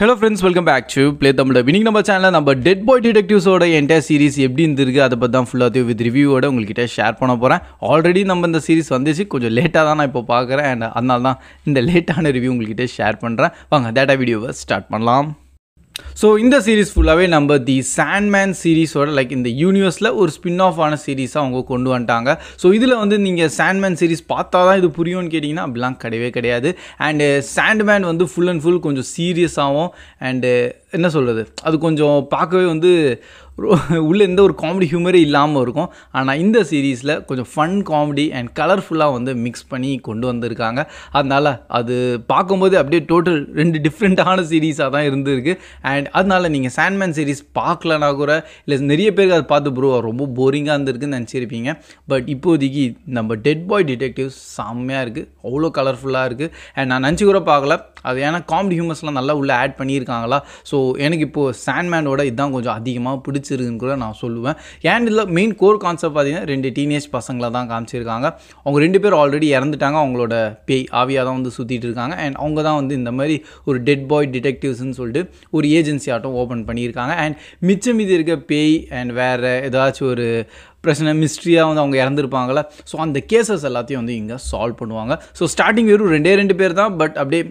hello friends welcome back to play Tamil இன்னைக்கு நம்ம சேனலில் நம்ம டெட் பாய் டிடெக்டிவ்ஸோட என்டையர் சீரிஸ் எப்படி இருந்திருக்கு அதை பற்றி தான் ஃபுல்லாக வித் ரிவ்யூவோட உங்கள்கிட்ட ஷேர் பண்ண போகிறேன் ஆல்ரெடி நம்ம இந்த சீரிஸ் வந்துச்சு கொஞ்சம் லேட்டாக தான் நான் இப்போ பார்க்குறேன் அண்ட் அதனால தான் இந்த லேட்டான ரிவ்யூ உங்கள்கிட்ட ஷேர் பண்ணுறேன் வாங்க டேட்டா வீடியோவை ஸ்டார்ட் பண்ணலாம் ஸோ இந்த சீரீஸ் ஃபுல்லாகவே நம்ம தி சாண்ட்மேன் சீரீஸோட லைக் இந்த யூனிவர்ஸில் ஒரு ஸ்பின் ஆஃப் ஆன சீரீஸாக அவங்க கொண்டு வந்துட்டாங்க ஸோ இதில் வந்து நீங்கள் சாண்ட்மேன் சீரீஸ் பார்த்தா தான் இது புரியும்னு கேட்டிங்கன்னா அப்படிலாம் கிடையவே கிடையாது அண்டு சாண்ட்மேன் uh, வந்து ஃபுல் அண்ட் ஃபுல் கொஞ்சம் சீரியஸாகவும் அண்டு என்ன சொல்கிறது அது கொஞ்சம் பார்க்கவே வந்து உள்ளே எந்த ஒரு காமெடி ஹியூமரே இல்லாமல் இருக்கும் ஆனால் இந்த சீரீஸில் கொஞ்சம் ஃபன் காமெடி அண்ட் கலர்ஃபுல்லாக வந்து மிக்ஸ் பண்ணி கொண்டு வந்திருக்காங்க அதனால் அது பார்க்கும்போது அப்படியே டோட்டல் ரெண்டு டிஃப்ரெண்ட்டான சீரீஸாக தான் இருந்திருக்கு அண்ட் அதனால் நீங்கள் சாண்ட்மேன் சீரீஸ் பார்க்கலனா கூட இல்லை நிறைய பேருக்கு அதை பார்த்து ப்ரோ ரொம்ப போரிங்காக இருந்திருக்குன்னு நினச்சிருப்பீங்க பட் இப்போதைக்கு நம்ம டெட் பாய் டிடெக்டிவ் செம்மையாக இருக்குது அவ்வளோ கலர்ஃபுல்லாக இருக்குது அண்ட் நான் நினச்சி கூட பார்க்கல அது ஏன்னா காமெடி ஹியூமர்ஸ்லாம் நல்லா உள்ளே ஆட் பண்ணியிருக்காங்களா ஸோ எனக்கு இப்போது சாண்ட்மேனோட இதுதான் கொஞ்சம் அதிகமாக பிடிச்சிருக்குன்னு கூட நான் சொல்லுவேன் ஏன் இதில் மெயின் கோர் கான்செப்ட் பார்த்தீங்கன்னா ரெண்டு டீனேஜ் பசங்களை தான் காமிச்சிருக்காங்க அவங்க ரெண்டு பேர் ஆல்ரெடி இறந்துட்டாங்க அவங்களோட பேய் ஆவியாக தான் வந்து சுற்றிட்டு இருக்காங்க அண்ட் அவங்க தான் வந்து இந்த மாதிரி ஒரு டெட் பாய் டிடெக்டிவ்ஸ்ன்னு சொல்லிட்டு ஒரு ஏஜென்சி ஆட்டம் ஓப்பன் பண்ணியிருக்காங்க அண்ட் மிச்சம் மீதி இருக்க பேய் அண்ட் வேறு ஏதாச்சும் ஒரு பிரச்சனை மிஸ்ட்ரியாக வந்து அவங்க இறந்துருப்பாங்களா ஸோ அந்த கேசஸ் எல்லாத்தையும் வந்து இங்கே சால்வ் பண்ணுவாங்க ஸோ ஸ்டார்டிங் வெறும் ரெண்டே ரெண்டு பேர் தான் பட் அப்படியே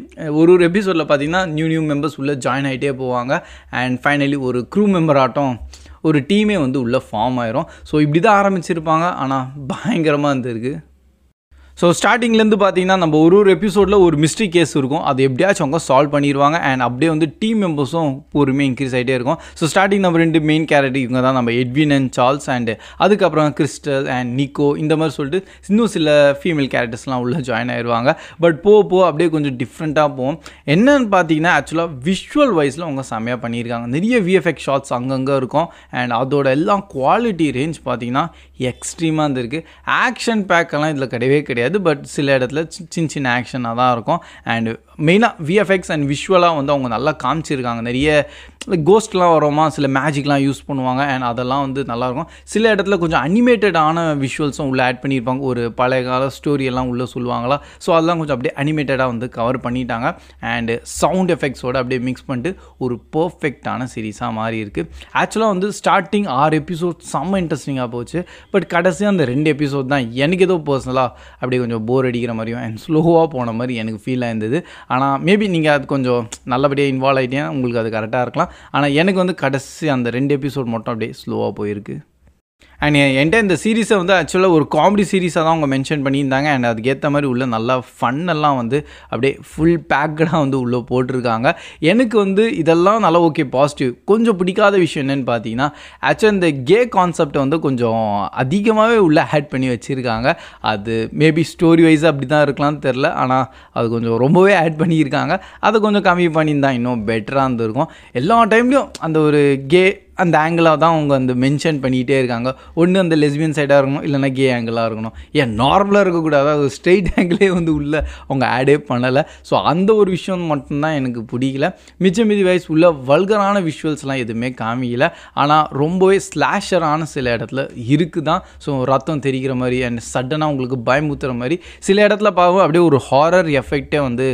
ஒரு ஒரு எபிசோடில் பார்த்தீங்கன்னா நியூ நியூ மெம்பர்ஸ் உள்ளே ஜாயின் ஆகிட்டே போவாங்க அண்ட் ஃபைனலி ஒரு க்ரூ மெம்பர் ஆட்டம் ஒரு டீமே வந்து உள்ளே ஃபார்ம் ஆயிரும் ஸோ இப்படி தான் ஆரம்பிச்சிருப்பாங்க ஆனால் பயங்கரமாக இருந்திருக்கு ஸோ ஸ்டார்டிங்லேருந்து பார்த்தீங்கன்னா நம்ம ஒரு ஒரு எபிசோடில் ஒரு மிஸ்ட்ரி கேஸ் இருக்கும் அது எப்படியாச்சும் அவங்க சால்வ் பண்ணிடுவாங்க அண்ட் அப்படியே வந்து டீம் மெம்பர்ஸும் பொறுமையாக இன்க்ரீஸ் ஆகிட்டே இருக்கும் ஸோ ஸ்டார்டிங் நம்ம ரெண்டு மெயின் கேரக்டர் இவங்க தான் நம்ம எட்வின் அண்ட் சார்ல்ஸ் அண்டு அதுக்கப்புறம் கிறிஸ்டல் அண்ட் நிக்கோ இந்த மாதிரி சொல்லிட்டு இன்னும் சில ஃபீமேல் கேரக்டர்ஸ்லாம் உள்ளே ஜாயின் ஆயிடுவாங்க பட் போக போக அப்படியே கொஞ்சம் டிஃப்ரெண்ட்டாக போகும் என்னன்னு பார்த்தீங்கன்னா ஆக்சுவலாக விஷுவல் வைஸில் அவங்க செம்மையாக பண்ணியிருக்காங்க நிறைய விஎஃப்எக்ஸ் ஷாட்ஸ் அங்கங்கே இருக்கும் அண்ட் அதோட எல்லாம் குவாலிட்டி ரேஞ்ச் பார்த்தீங்கன்னா எக்ஸ்ட்ரீமாக இருந்திருக்கு ஆக்ஷன் பேக்கெல்லாம் இதில் கிடையவே கிடையாது கிடையாது பட் சில இடத்துல சின்ன சின்ன ஆக்ஷனாக தான் இருக்கும் அண்டு மெயினாக விஎஃப்எக்ஸ் அண்ட் விஷுவலாக வந்து அவங்க நல்லா காமிச்சிருக்காங்க நிறைய இந்த கோஸ்ட்லாம் வரோமா சில மேஜிக்லாம் யூஸ் பண்ணுவாங்க அண்ட் அதெல்லாம் வந்து நல்லாயிருக்கும் சில இடத்துல கொஞ்சம் அனிமேட்டடான விஷுவல்ஸும் உள்ளே ஆட் பண்ணியிருப்பாங்க ஒரு பழைய கால ஸ்டோரியெல்லாம் உள்ளே சொல்லுவாங்களா ஸோ அதெல்லாம் கொஞ்சம் அப்படியே அனிமேட்டடாக வந்து கவர் பண்ணிட்டாங்க அண்ட் சவுண்ட் எஃபெக்ட்ஸோடு அப்படியே மிக்ஸ் பண்ணிட்டு ஒரு பர்ஃபெக்டான சீரீஸாக மாறி இருக்குது ஆக்சுவலாக வந்து ஸ்டார்டிங் ஆறு எபிசோட் செம்ம இன்ட்ரெஸ்டிங்காக போச்சு பட் கடைசியாக அந்த ரெண்டு எபிசோட் தான் எனக்கு ஏதோ பர்சனலாக அப்படியே கொஞ்சம் போர் அடிக்கிற மாதிரியும் அண்ட் ஸ்லோவாக போன மாதிரி எனக்கு ஃபீலாக இருந்தது ஆனால் மேபி நீங்கள் அது கொஞ்சம் நல்லபடியாக இன்வால்வ் ஆகிட்டீங்கன்னா உங்களுக்கு அது கரெக்டாக இருக்கலாம் ஆனால் எனக்கு வந்து கடைசி அந்த ரெண்டு எபிசோட் மட்டும் அப்படியே ஸ்லோவாக போயிருக்கு அண்ட் என்கிட்ட இந்த சீரீஸை வந்து ஆக்சுவலாக ஒரு காமெடி சீரீஸாக தான் அவங்க மென்ஷன் பண்ணியிருந்தாங்க அண்ட் அதுக்கேற்ற மாதிரி உள்ள நல்லா ஃபன்னெல்லாம் வந்து அப்படியே ஃபுல் பேக்கடாக வந்து உள்ளே போட்டிருக்காங்க எனக்கு வந்து இதெல்லாம் நல்லா ஓகே பாசிட்டிவ் கொஞ்சம் பிடிக்காத விஷயம் என்னென்னு பார்த்தீங்கன்னா ஆக்சுவலாக இந்த கே கான்செப்டை வந்து கொஞ்சம் அதிகமாகவே உள்ளே ஆட் பண்ணி வச்சுருக்காங்க அது மேபி ஸ்டோரி வைஸ் அப்படி தான் இருக்கலாம்னு தெரில ஆனால் அது கொஞ்சம் ரொம்பவே ஆட் பண்ணியிருக்காங்க அதை கொஞ்சம் கம்மி பண்ணியிருந்தால் இன்னும் பெட்டராக இருந்திருக்கும் எல்லா டைம்லையும் அந்த ஒரு கே அந்த ஆங்கிளாக தான் அவங்க அந்த மென்ஷன் பண்ணிகிட்டே இருக்காங்க ஒன்று அந்த லெஸ்பியன் சைடாக இருக்கணும் இல்லைனா கே ஆங்கிளாக இருக்கணும் ஏன் நார்மலாக இருக்கக்கூடாது அது ஸ்ட்ரெயிட் ஆங்கிளே வந்து உள்ளே அவங்க ஆடே பண்ணலை ஸோ அந்த ஒரு விஷயம் மட்டும்தான் எனக்கு பிடிக்கல மிச்ச மிதி வயசு உள்ள வல்கரான விஷுவல்ஸ்லாம் எதுவுமே காமிக்கல ஆனால் ரொம்பவே ஸ்லாஷரான சில இடத்துல இருக்குது தான் ஸோ ரத்தம் தெரிகிற மாதிரி அண்ட் சடனாக உங்களுக்கு பயமுத்துற மாதிரி சில இடத்துல பார்க்கும் அப்படியே ஒரு ஹாரர் எஃபெக்டே வந்து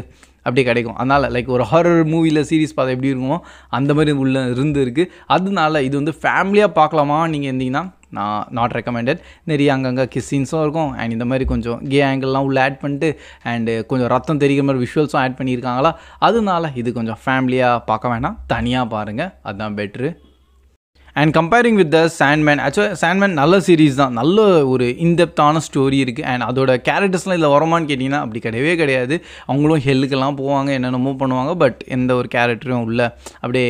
அப்படி கிடைக்கும் அதனால் லைக் ஒரு ஹாரர் மூவியில் சீரிஸ் பார்த்தா எப்படி இருக்குமோ அந்த மாதிரி உள்ள இருந்து இருக்குது அதனால இது வந்து ஃபேமிலியாக பார்க்கலாமா நீங்கள் இருந்தீங்கன்னா நான் நாட் ரெக்கமெண்டட் நிறைய அங்கங்கே கிஸ் சீன்ஸும் இருக்கும் அண்ட் இந்த மாதிரி கொஞ்சம் கே ஆங்கிள்லாம் உள்ளே ஆட் பண்ணிட்டு அண்டு கொஞ்சம் ரத்தம் தெரிகிற மாதிரி விஷுவல்ஸும் ஆட் பண்ணியிருக்காங்களா அதனால இது கொஞ்சம் ஃபேமிலியாக பார்க்க வேணாம் தனியாக பாருங்கள் அதுதான் better and comparing with the Sandman ஆக்சுவலாக சாண்ட்மேன் நல்ல சீரீஸ் தான் நல்ல ஒரு இன்டெப்த்தான ஸ்டோரி இருக்குது அண்ட் அதோட கேரக்டர்ஸ்லாம் இதில் வரமானு கேட்டிங்கன்னா அப்படி கிடையவே கிடையாது அவங்களும் ஹெல்லுக்கெல்லாம் போவாங்க என்னென்னமோ பண்ணுவாங்க பட் எந்த ஒரு கேரக்டரும் உள்ள அப்படியே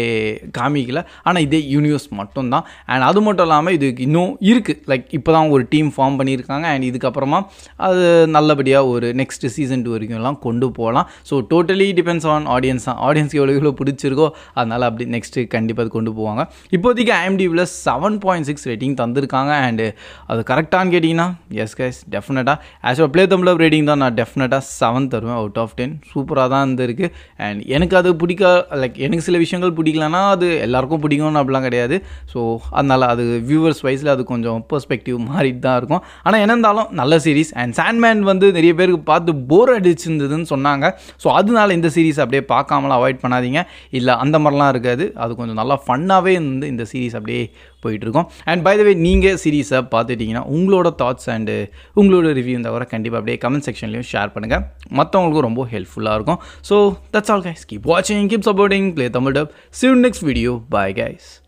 காமிக்கல ஆனால் இதே யூனிவர்ஸ் மட்டும்தான் அண்ட் அது மட்டும் இல்லாமல் இதுக்கு இன்னும் இருக்குது லைக் இப்போ தான் ஒரு டீம் ஃபார்ம் பண்ணியிருக்காங்க அண்ட் இதுக்கப்புறமா அது நல்லபடியாக ஒரு நெக்ஸ்ட் சீசன் டூ வரைக்கும் எல்லாம் கொண்டு போகலாம் so totally depends on audience தான் ஆடியன்ஸ்க்கு எவ்வளோ எவ்வளோ பிடிச்சிருக்கோ அதனால் அப்படி நெக்ஸ்ட்டு கண்டிப்பாக கொண்டு போவாங்க இப்போதைக்கு ஐ ஐஎம்டிவில் செவன் பாயிண்ட் சிக்ஸ் ரேட்டிங் தந்திருக்காங்க அண்டு அது கரெக்டானு கேட்டிங்கன்னா எஸ் கைஸ் டெஃபினட்டாக as a play Tamil rating தான் நான் டெஃபினட்டாக செவன் தருவேன் அவுட் ஆஃப் டென் சூப்பராக தான் இருந்திருக்கு அண்ட் எனக்கு அது பிடிக்க லைக் எனக்கு சில விஷயங்கள் பிடிக்கலன்னா அது எல்லாருக்கும் பிடிக்கும்னு அப்படிலாம் கிடையாது ஸோ அதனால் அது வியூவர்ஸ் வைஸில் அது கொஞ்சம் பெர்ஸ்பெக்டிவ் மாறிட்டு தான் இருக்கும் ஆனால் என்ன இருந்தாலும் நல்ல சீரிஸ் அண்ட் சாண்ட்மேன் வந்து நிறைய பேருக்கு பார்த்து போர் அடிச்சிருந்ததுன்னு சொன்னாங்க ஸோ அதனால இந்த சீரிஸ் அப்படியே பார்க்காமலாம் அவாய்ட் பண்ணாதீங்க இல்லை அந்த மாதிரிலாம் இருக்காது அது கொஞ்சம் நல்லா ஃபன்னாகவே இருந்து இந்த சீரீஸ் அப்படியே போயிட்டுருக்கோம் அண்ட் பை தவே நீங்கள் சீரீஸை பார்த்துட்டிங்கன்னா உங்களோட தாட்ஸ் அண்டு உங்களோட ரிவ்யூ தவிர கண்டிப்பாக அப்படியே கமெண்ட் செக்ஷன்லையும் ஷேர் பண்ணுங்கள் மற்றவங்களுக்கும் ரொம்ப ஹெல்ப்ஃபுல்லாக இருக்கும் so that's all guys keep வாட்சிங் keep supporting play Tamil dub see you next video bye guys